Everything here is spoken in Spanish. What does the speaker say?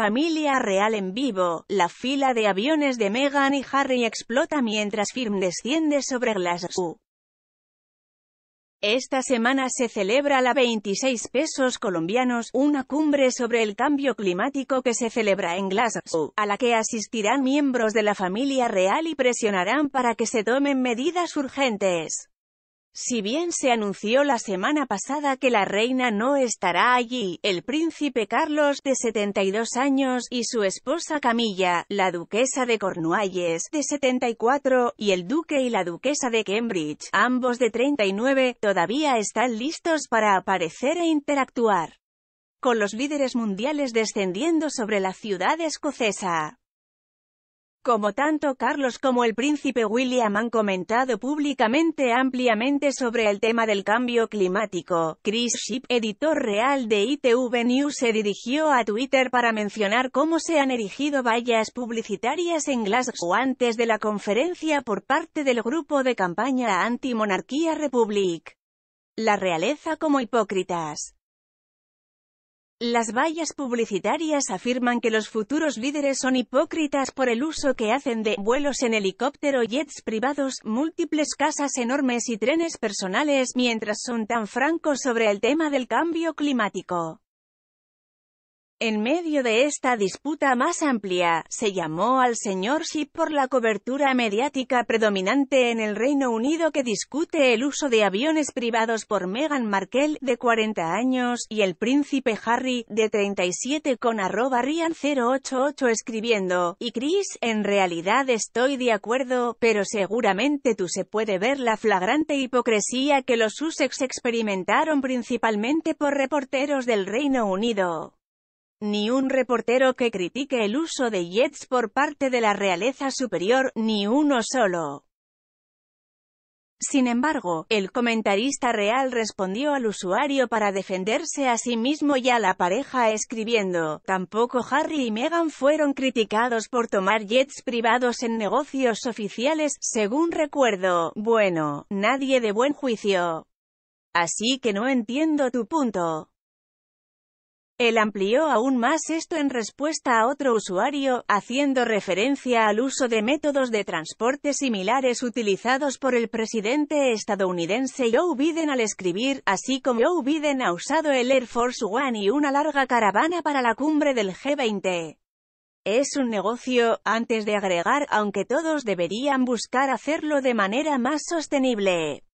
Familia real en vivo, la fila de aviones de Meghan y Harry explota mientras Firm desciende sobre Glasgow. Esta semana se celebra la 26 pesos colombianos, una cumbre sobre el cambio climático que se celebra en Glasgow, a la que asistirán miembros de la familia real y presionarán para que se tomen medidas urgentes. Si bien se anunció la semana pasada que la reina no estará allí, el príncipe Carlos, de 72 años, y su esposa Camilla, la duquesa de Cornualles, de 74, y el duque y la duquesa de Cambridge, ambos de 39, todavía están listos para aparecer e interactuar con los líderes mundiales descendiendo sobre la ciudad escocesa. Como tanto Carlos como el príncipe William han comentado públicamente ampliamente sobre el tema del cambio climático, Chris Ship, editor real de ITV News, se dirigió a Twitter para mencionar cómo se han erigido vallas publicitarias en Glasgow antes de la conferencia por parte del grupo de campaña anti-monarquía Republic. La realeza como hipócritas. Las vallas publicitarias afirman que los futuros líderes son hipócritas por el uso que hacen de vuelos en helicóptero, jets privados, múltiples casas enormes y trenes personales, mientras son tan francos sobre el tema del cambio climático. En medio de esta disputa más amplia, se llamó al señor Shipp por la cobertura mediática predominante en el Reino Unido que discute el uso de aviones privados por Meghan Markle, de 40 años, y el príncipe Harry, de 37 con arroba rian 088 escribiendo, y Chris, en realidad estoy de acuerdo, pero seguramente tú se puede ver la flagrante hipocresía que los Sussex experimentaron principalmente por reporteros del Reino Unido ni un reportero que critique el uso de jets por parte de la realeza superior, ni uno solo. Sin embargo, el comentarista real respondió al usuario para defenderse a sí mismo y a la pareja escribiendo, tampoco Harry y Meghan fueron criticados por tomar jets privados en negocios oficiales, según recuerdo, bueno, nadie de buen juicio. Así que no entiendo tu punto. Él amplió aún más esto en respuesta a otro usuario, haciendo referencia al uso de métodos de transporte similares utilizados por el presidente estadounidense Joe Biden al escribir, así como Joe Biden ha usado el Air Force One y una larga caravana para la cumbre del G20. Es un negocio, antes de agregar, aunque todos deberían buscar hacerlo de manera más sostenible.